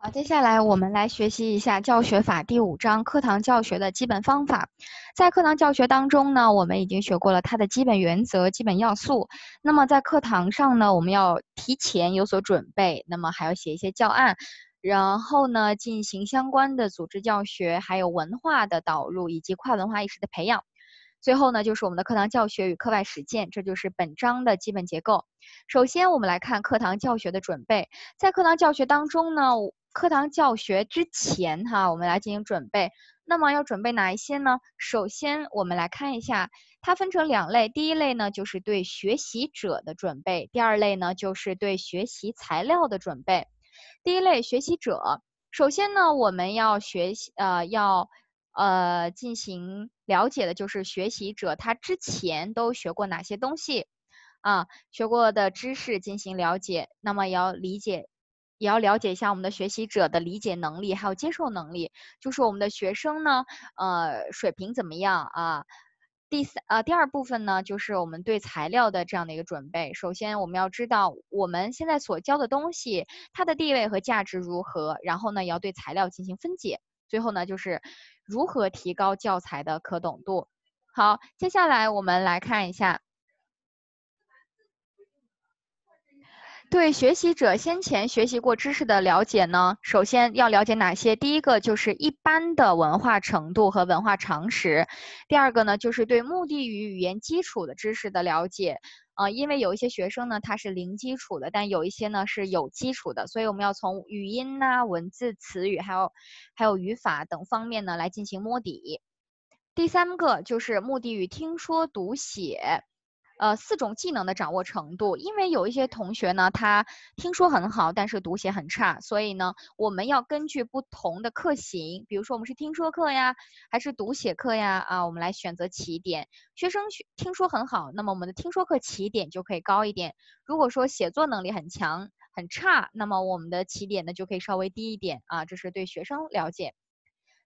好，接下来我们来学习一下《教学法》第五章《课堂教学的基本方法》。在课堂教学当中呢，我们已经学过了它的基本原则、基本要素。那么在课堂上呢，我们要提前有所准备，那么还要写一些教案，然后呢，进行相关的组织教学，还有文化的导入以及跨文化意识的培养。最后呢，就是我们的课堂教学与课外实践，这就是本章的基本结构。首先，我们来看课堂教学的准备。在课堂教学当中呢，课堂教学之前，哈，我们来进行准备。那么要准备哪一些呢？首先，我们来看一下，它分成两类。第一类呢，就是对学习者的准备；第二类呢，就是对学习材料的准备。第一类学习者，首先呢，我们要学习，呃，要，呃，进行了解的就是学习者他之前都学过哪些东西，啊，学过的知识进行了解。那么要理解。也要了解一下我们的学习者的理解能力，还有接受能力，就是我们的学生呢，呃，水平怎么样啊？第三，呃，第二部分呢，就是我们对材料的这样的一个准备。首先，我们要知道我们现在所教的东西它的地位和价值如何，然后呢，也要对材料进行分解。最后呢，就是如何提高教材的可懂度。好，接下来我们来看一下。对学习者先前学习过知识的了解呢，首先要了解哪些？第一个就是一般的文化程度和文化常识，第二个呢就是对目的语语言基础的知识的了解啊，因为有一些学生呢他是零基础的，但有一些呢是有基础的，所以我们要从语音呐、文字、词语，还有还有语法等方面呢来进行摸底。第三个就是目的与听说读写。呃，四种技能的掌握程度，因为有一些同学呢，他听说很好，但是读写很差，所以呢，我们要根据不同的课型，比如说我们是听说课呀，还是读写课呀，啊，我们来选择起点。学生学听说很好，那么我们的听说课起点就可以高一点；如果说写作能力很强很差，那么我们的起点呢就可以稍微低一点啊。这是对学生了解。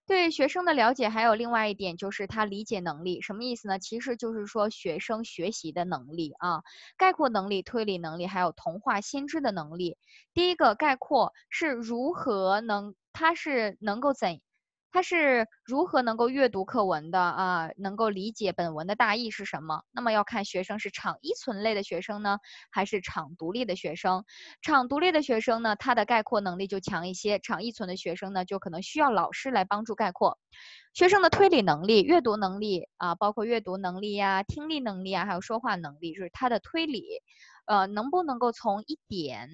对学生的了解还有另外一点，就是他理解能力，什么意思呢？其实就是说学生学习的能力啊，概括能力、推理能力，还有同化先知的能力。第一个概括是如何能，他是能够怎？他是如何能够阅读课文的啊？能够理解本文的大意是什么？那么要看学生是场依存类的学生呢，还是场独立的学生？场独立的学生呢，他的概括能力就强一些；场依存的学生呢，就可能需要老师来帮助概括。学生的推理能力、阅读能力啊，包括阅读能力呀、听力能力啊，还有说话能力，就是他的推理，呃，能不能够从一点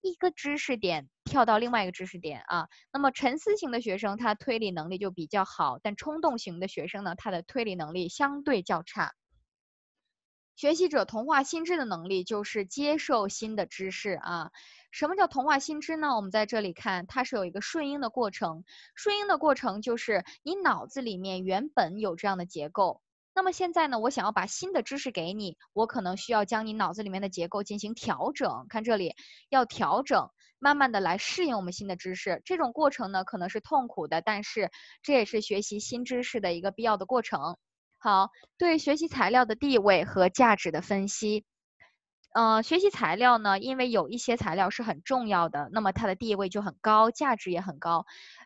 一个知识点？跳到另外一个知识点啊，那么沉思型的学生，他推理能力就比较好，但冲动型的学生呢，他的推理能力相对较差。学习者同化心智的能力就是接受新的知识啊。什么叫同化心智呢？我们在这里看，它是有一个顺应的过程。顺应的过程就是你脑子里面原本有这样的结构。那么现在呢，我想要把新的知识给你，我可能需要将你脑子里面的结构进行调整。看这里，要调整，慢慢的来适应我们新的知识。这种过程呢，可能是痛苦的，但是这也是学习新知识的一个必要的过程。好，对学习材料的地位和价值的分析。呃，学习材料呢，因为有一些材料是很重要的，那么它的地位就很高，价值也很高。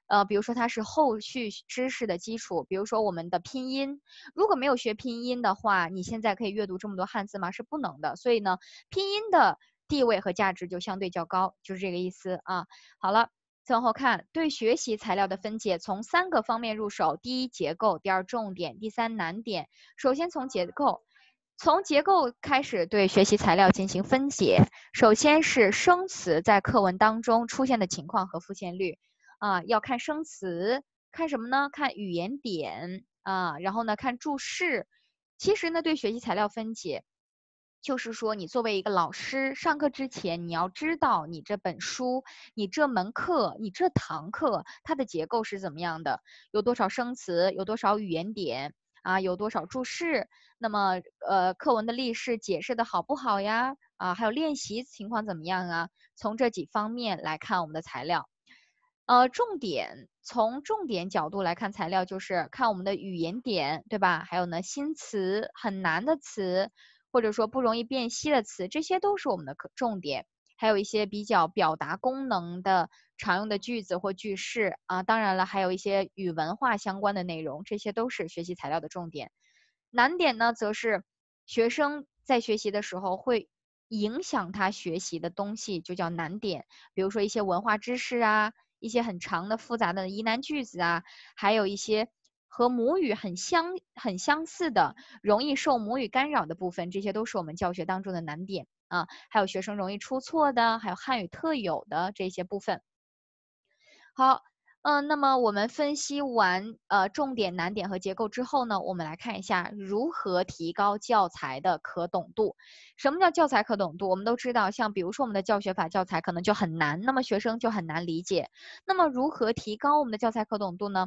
呃，比如说它是后续知识的基础，比如说我们的拼音，如果没有学拼音的话，你现在可以阅读这么多汉字吗？是不能的，所以呢，拼音的地位和价值就相对较高，就是这个意思啊。好了，再往后看，对学习材料的分解从三个方面入手：第一，结构；第二，重点；第三，难点。首先从结构，从结构开始对学习材料进行分解。首先是生词在课文当中出现的情况和复现率。啊，要看生词，看什么呢？看语言点啊，然后呢，看注释。其实呢，对学习材料分解，就是说，你作为一个老师，上课之前你要知道你这本书、你这门课、你这堂课它的结构是怎么样的，有多少生词，有多少语言点啊，有多少注释。那么，呃，课文的例释解释的好不好呀？啊，还有练习情况怎么样啊？从这几方面来看我们的材料。呃，重点从重点角度来看，材料就是看我们的语言点，对吧？还有呢，新词很难的词，或者说不容易辨析的词，这些都是我们的重点。还有一些比较表达功能的常用的句子或句式啊，当然了，还有一些与文化相关的内容，这些都是学习材料的重点。难点呢，则是学生在学习的时候会影响他学习的东西，就叫难点。比如说一些文化知识啊。一些很长的复杂的疑难句子啊，还有一些和母语很相很相似的，容易受母语干扰的部分，这些都是我们教学当中的难点啊。还有学生容易出错的，还有汉语特有的这些部分。好。嗯，那么我们分析完呃重点难点和结构之后呢，我们来看一下如何提高教材的可懂度。什么叫教材可懂度？我们都知道，像比如说我们的教学法教材可能就很难，那么学生就很难理解。那么如何提高我们的教材可懂度呢？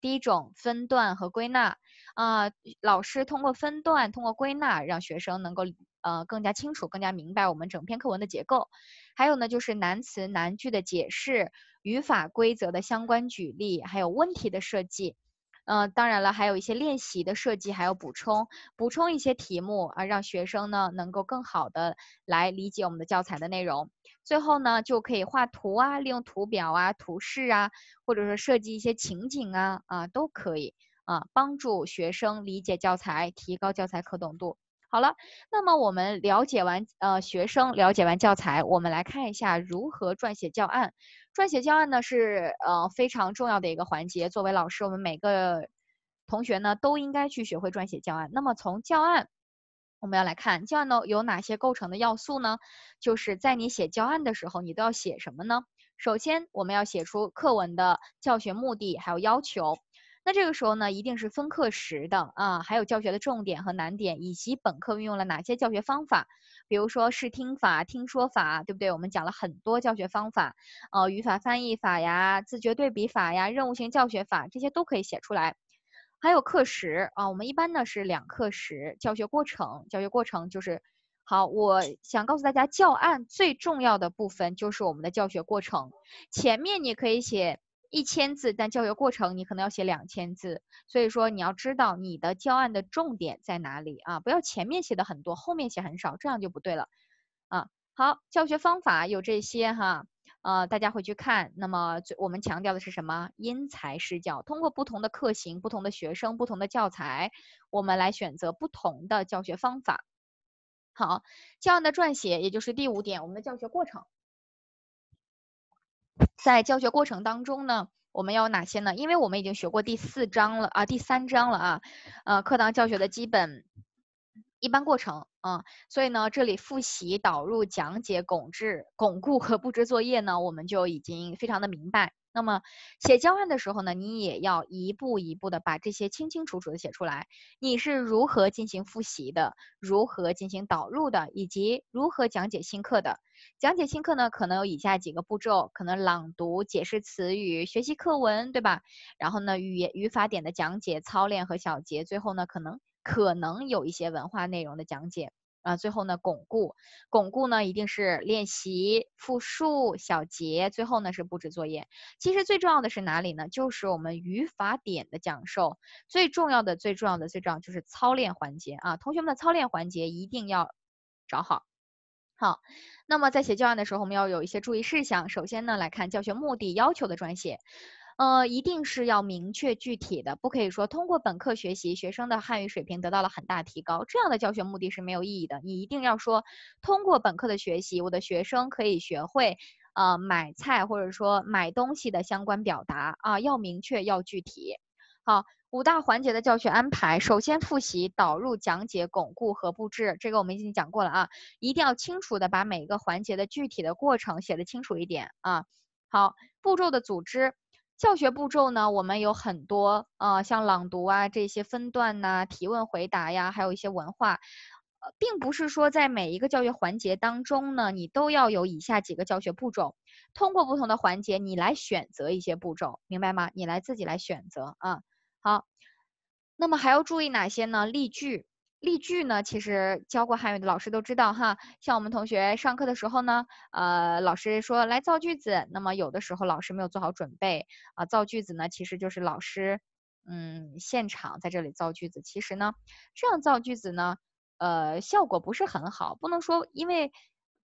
第一种分段和归纳，啊，老师通过分段，通过归纳，让学生能够呃更加清楚、更加明白我们整篇课文的结构。还有呢，就是难词难句的解释。语法规则的相关举例，还有问题的设计，嗯，当然了，还有一些练习的设计，还有补充，补充一些题目啊，让学生呢能够更好的来理解我们的教材的内容。最后呢，就可以画图啊，利用图表啊、图示啊，或者说设计一些情景啊，啊，都可以啊，帮助学生理解教材，提高教材可懂度。好了，那么我们了解完，呃，学生了解完教材，我们来看一下如何撰写教案。撰写教案呢是呃非常重要的一个环节。作为老师，我们每个同学呢都应该去学会撰写教案。那么从教案，我们要来看教案呢有哪些构成的要素呢？就是在你写教案的时候，你都要写什么呢？首先我们要写出课文的教学目的还有要求。那这个时候呢，一定是分课时的啊，还有教学的重点和难点，以及本课运用了哪些教学方法，比如说视听法、听说法，对不对？我们讲了很多教学方法，呃，语法翻译法呀、自觉对比法呀、任务型教学法，这些都可以写出来。还有课时啊，我们一般呢是两课时。教学过程，教学过程就是，好，我想告诉大家，教案最重要的部分就是我们的教学过程。前面你可以写。一千字，但教学过程你可能要写两千字，所以说你要知道你的教案的重点在哪里啊，不要前面写的很多，后面写很少，这样就不对了啊。好，教学方法有这些哈，呃，大家回去看。那么我们强调的是什么？因材施教，通过不同的课型、不同的学生、不同的教材，我们来选择不同的教学方法。好，教案的撰写也就是第五点，我们的教学过程。在教学过程当中呢，我们要哪些呢？因为我们已经学过第四章了啊，第三章了啊，呃，课堂教学的基本一般过程啊，所以呢，这里复习、导入、讲解、巩制、巩固和布置作业呢，我们就已经非常的明白。那么写教案的时候呢，你也要一步一步的把这些清清楚楚的写出来。你是如何进行复习的？如何进行导入的？以及如何讲解新课的？讲解新课呢，可能有以下几个步骤：可能朗读、解释词语、学习课文，对吧？然后呢，语言语法点的讲解、操练和小结。最后呢，可能可能有一些文化内容的讲解。啊，最后呢，巩固，巩固呢，一定是练习、复述、小结，最后呢是布置作业。其实最重要的是哪里呢？就是我们语法点的讲授，最重要的、最重要的、最重要就是操练环节啊！同学们的操练环节一定要找好。好，那么在写教案的时候，我们要有一些注意事项。首先呢，来看教学目的要求的撰写。呃，一定是要明确具体的，不可以说通过本课学习，学生的汉语水平得到了很大提高，这样的教学目的是没有意义的。你一定要说，通过本课的学习，我的学生可以学会，呃，买菜或者说买东西的相关表达啊，要明确，要具体。好，五大环节的教学安排，首先复习、导入、讲解、巩固和布置，这个我们已经讲过了啊，一定要清楚的把每一个环节的具体的过程写的清楚一点啊。好，步骤的组织。教学步骤呢，我们有很多啊，像朗读啊，这些分段呐，提问回答呀，还有一些文化，并不是说在每一个教学环节当中呢，你都要有以下几个教学步骤。通过不同的环节，你来选择一些步骤，明白吗？你来自己来选择啊。好，那么还要注意哪些呢？例句。例句呢，其实教过汉语的老师都知道哈。像我们同学上课的时候呢，呃，老师说来造句子，那么有的时候老师没有做好准备啊，造句子呢，其实就是老师，嗯，现场在这里造句子。其实呢，这样造句子呢，呃，效果不是很好，不能说因为。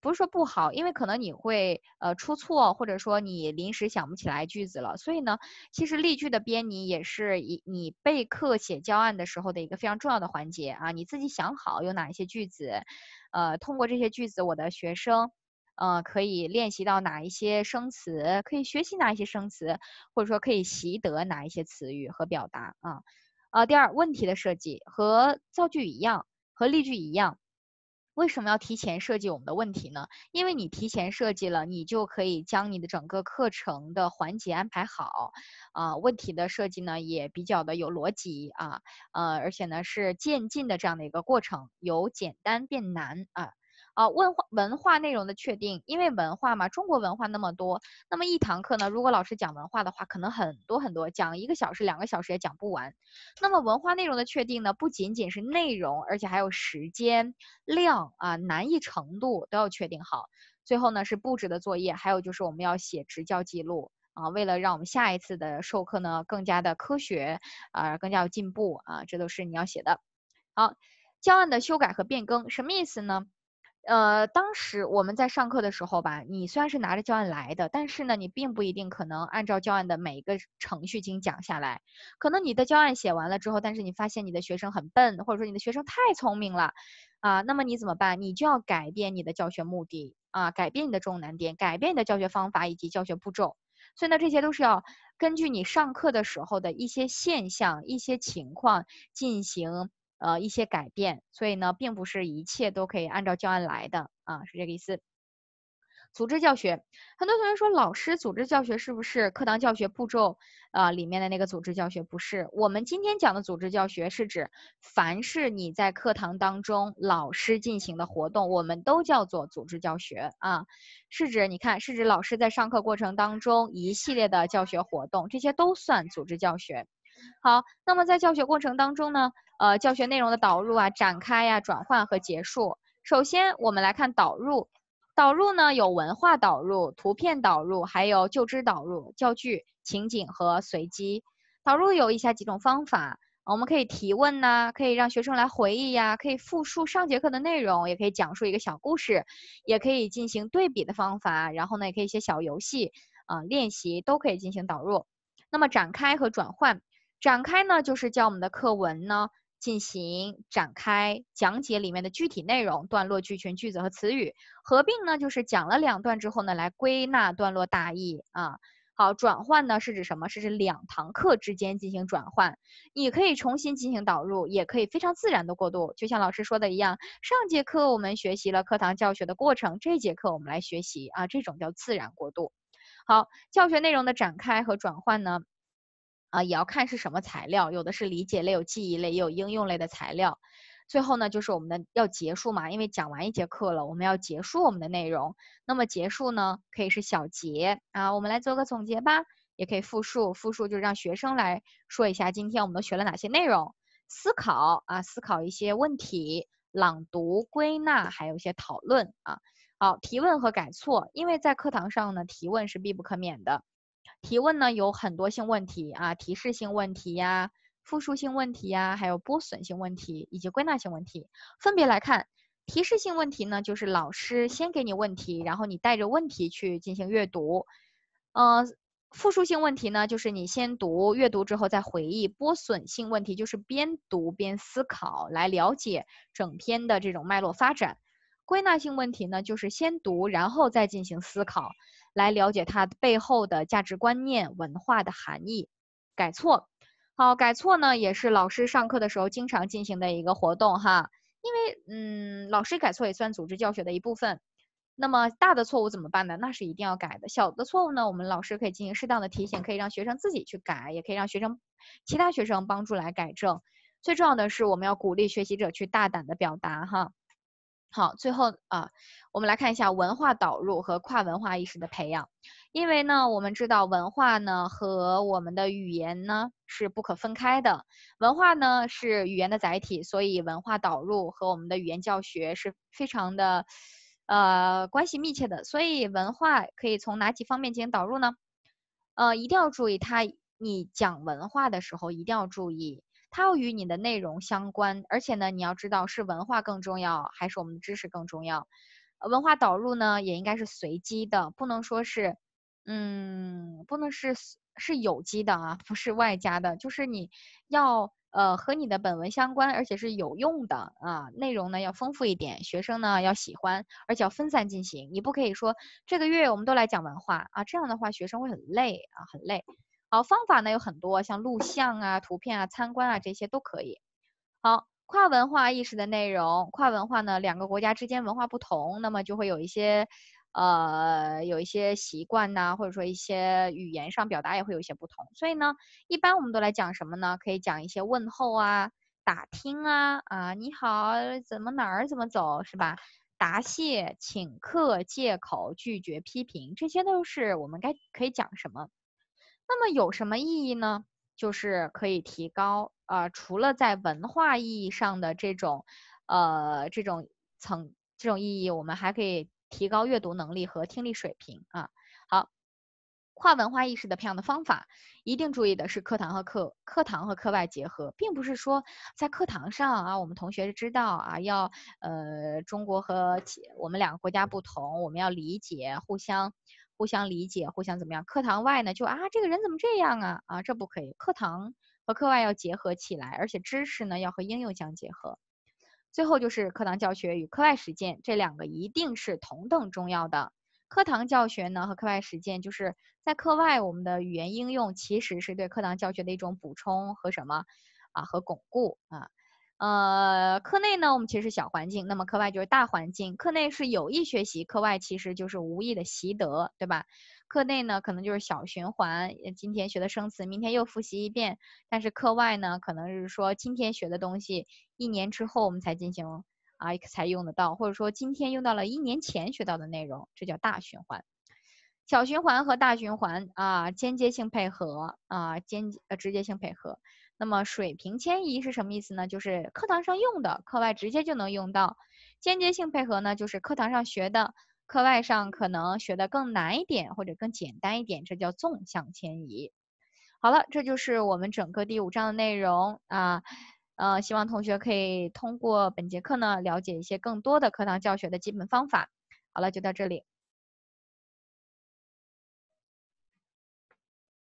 不是说不好，因为可能你会呃出错，或者说你临时想不起来句子了。所以呢，其实例句的编拟也是以你备课写教案的时候的一个非常重要的环节啊。你自己想好有哪一些句子，呃，通过这些句子，我的学生呃可以练习到哪一些生词，可以学习哪一些生词，或者说可以习得哪一些词语和表达啊。呃，第二问题的设计和造句一样，和例句一样。为什么要提前设计我们的问题呢？因为你提前设计了，你就可以将你的整个课程的环节安排好，啊，问题的设计呢也比较的有逻辑啊，呃，而且呢是渐进的这样的一个过程，由简单变难啊。啊，文化文化内容的确定，因为文化嘛，中国文化那么多，那么一堂课呢，如果老师讲文化的话，可能很多很多，讲一个小时、两个小时也讲不完。那么文化内容的确定呢，不仅仅是内容，而且还有时间、量啊、难易程度都要确定好。最后呢是布置的作业，还有就是我们要写执教记录啊，为了让我们下一次的授课呢更加的科学啊，更加有进步啊，这都是你要写的。好，教案的修改和变更什么意思呢？呃，当时我们在上课的时候吧，你虽然是拿着教案来的，但是呢，你并不一定可能按照教案的每一个程序进行讲下来。可能你的教案写完了之后，但是你发现你的学生很笨，或者说你的学生太聪明了，啊，那么你怎么办？你就要改变你的教学目的啊，改变你的重难点，改变你的教学方法以及教学步骤。所以呢，这些都是要根据你上课的时候的一些现象、一些情况进行。呃，一些改变，所以呢，并不是一切都可以按照教案来的啊，是这个意思。组织教学，很多同学说，老师组织教学是不是课堂教学步骤啊里面的那个组织教学？不是，我们今天讲的组织教学是指，凡是你在课堂当中老师进行的活动，我们都叫做组织教学啊，是指你看，是指老师在上课过程当中一系列的教学活动，这些都算组织教学。好，那么在教学过程当中呢？呃，教学内容的导入啊、展开呀、转换和结束。首先，我们来看导入。导入呢有文化导入、图片导入，还有就知导入、教具、情景和随机导入有以下几种方法。我们可以提问呐，可以让学生来回忆呀，可以复述上节课的内容，也可以讲述一个小故事，也可以进行对比的方法，然后呢也可以一些小游戏啊、练习都可以进行导入。那么展开和转换，展开呢就是教我们的课文呢。进行展开讲解里面的具体内容，段落、句群、句子和词语合并呢，就是讲了两段之后呢，来归纳段落大意啊。好，转换呢是指什么？是指两堂课之间进行转换，你可以重新进行导入，也可以非常自然的过渡，就像老师说的一样，上节课我们学习了课堂教学的过程，这节课我们来学习啊，这种叫自然过渡。好，教学内容的展开和转换呢？啊，也要看是什么材料，有的是理解类，有记忆类，也有应用类的材料。最后呢，就是我们的要结束嘛，因为讲完一节课了，我们要结束我们的内容。那么结束呢，可以是小结啊，我们来做个总结吧，也可以复述，复述就是让学生来说一下今天我们都学了哪些内容，思考啊，思考一些问题，朗读归纳，还有一些讨论啊。好，提问和改错，因为在课堂上呢，提问是必不可免的。提问呢有很多性问题啊，提示性问题呀，复述性问题呀，还有剥损性问题以及归纳性问题，分别来看。提示性问题呢，就是老师先给你问题，然后你带着问题去进行阅读。嗯，复述性问题呢，就是你先读阅读之后再回忆。剥损性问题就是边读边思考来了解整篇的这种脉络发展。归纳性问题呢，就是先读然后再进行思考。来了解它背后的价值观念、文化的含义。改错，好，改错呢也是老师上课的时候经常进行的一个活动哈。因为，嗯，老师改错也算组织教学的一部分。那么大的错误怎么办呢？那是一定要改的。小的错误呢，我们老师可以进行适当的提醒，可以让学生自己去改，也可以让学生其他学生帮助来改正。最重要的是，我们要鼓励学习者去大胆的表达哈。好，最后啊，我们来看一下文化导入和跨文化意识的培养。因为呢，我们知道文化呢和我们的语言呢是不可分开的，文化呢是语言的载体，所以文化导入和我们的语言教学是非常的，呃，关系密切的。所以文化可以从哪几方面进行导入呢？呃，一定要注意它，你讲文化的时候一定要注意。它要与你的内容相关，而且呢，你要知道是文化更重要还是我们的知识更重要。文化导入呢也应该是随机的，不能说是，嗯，不能是是有机的啊，不是外加的，就是你要呃和你的本文相关，而且是有用的啊。内容呢要丰富一点，学生呢要喜欢，而且要分散进行。你不可以说这个月我们都来讲文化啊，这样的话学生会很累啊，很累。好，方法呢有很多，像录像啊、图片啊、参观啊，这些都可以。好，跨文化意识的内容，跨文化呢，两个国家之间文化不同，那么就会有一些，呃，有一些习惯呐，或者说一些语言上表达也会有一些不同。所以呢，一般我们都来讲什么呢？可以讲一些问候啊、打听啊，啊，你好，怎么哪儿怎么走，是吧？答谢、请客、借口、拒绝、批评，这些都是我们该可以讲什么。那么有什么意义呢？就是可以提高，呃，除了在文化意义上的这种，呃，这种层这种意义，我们还可以提高阅读能力和听力水平啊。好，跨文化意识的培养的方法，一定注意的是课堂和课课堂和课外结合，并不是说在课堂上啊，我们同学知道啊，要呃，中国和我们两个国家不同，我们要理解互相。互相理解，互相怎么样？课堂外呢，就啊，这个人怎么这样啊？啊，这不可以。课堂和课外要结合起来，而且知识呢要和应用相结合。最后就是课堂教学与课外实践这两个一定是同等重要的。课堂教学呢和课外实践，就是在课外我们的语言应用其实是对课堂教学的一种补充和什么啊和巩固啊。呃，课内呢，我们其实是小环境，那么课外就是大环境。课内是有意学习，课外其实就是无意的习得，对吧？课内呢，可能就是小循环，今天学的生词，明天又复习一遍。但是课外呢，可能是说今天学的东西，一年之后我们才进行啊，才用得到，或者说今天用到了一年前学到的内容，这叫大循环。小循环和大循环啊，间接性配合啊，间呃直接性配合。那么水平迁移是什么意思呢？就是课堂上用的，课外直接就能用到。间接性配合呢，就是课堂上学的，课外上可能学的更难一点或者更简单一点，这叫纵向迁移。好了，这就是我们整个第五章的内容啊。呃，希望同学可以通过本节课呢，了解一些更多的课堂教学的基本方法。好了，就到这里。